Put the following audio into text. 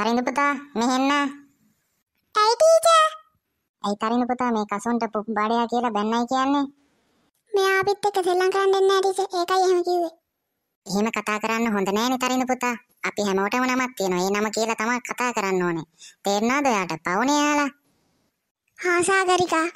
තරිඳු පුතා මෙහෙන්න. ඇයි ටීචර්? ඇයි තරිඳු පුතා මේ කසොන්ට පුප් බඩයා කියලා බැන්නයි කියන්නේ? මෙයා අපිත් එක්ක සෙල්ලම් කරන්න එන්නේ නැහැ ටීචර්. ඒකයි එහෙම කිව්වේ. එහෙම කතා කරන්න හොඳ නෑනේ තරිඳු පුතා. අපි හැමෝටම නමක් තියෙනවා. ඒ නම කියලා තමයි කතා කරන්න ඕනේ. තේරුණාද ඔයාට? පවුනේ යාලා. හා සාගරිකා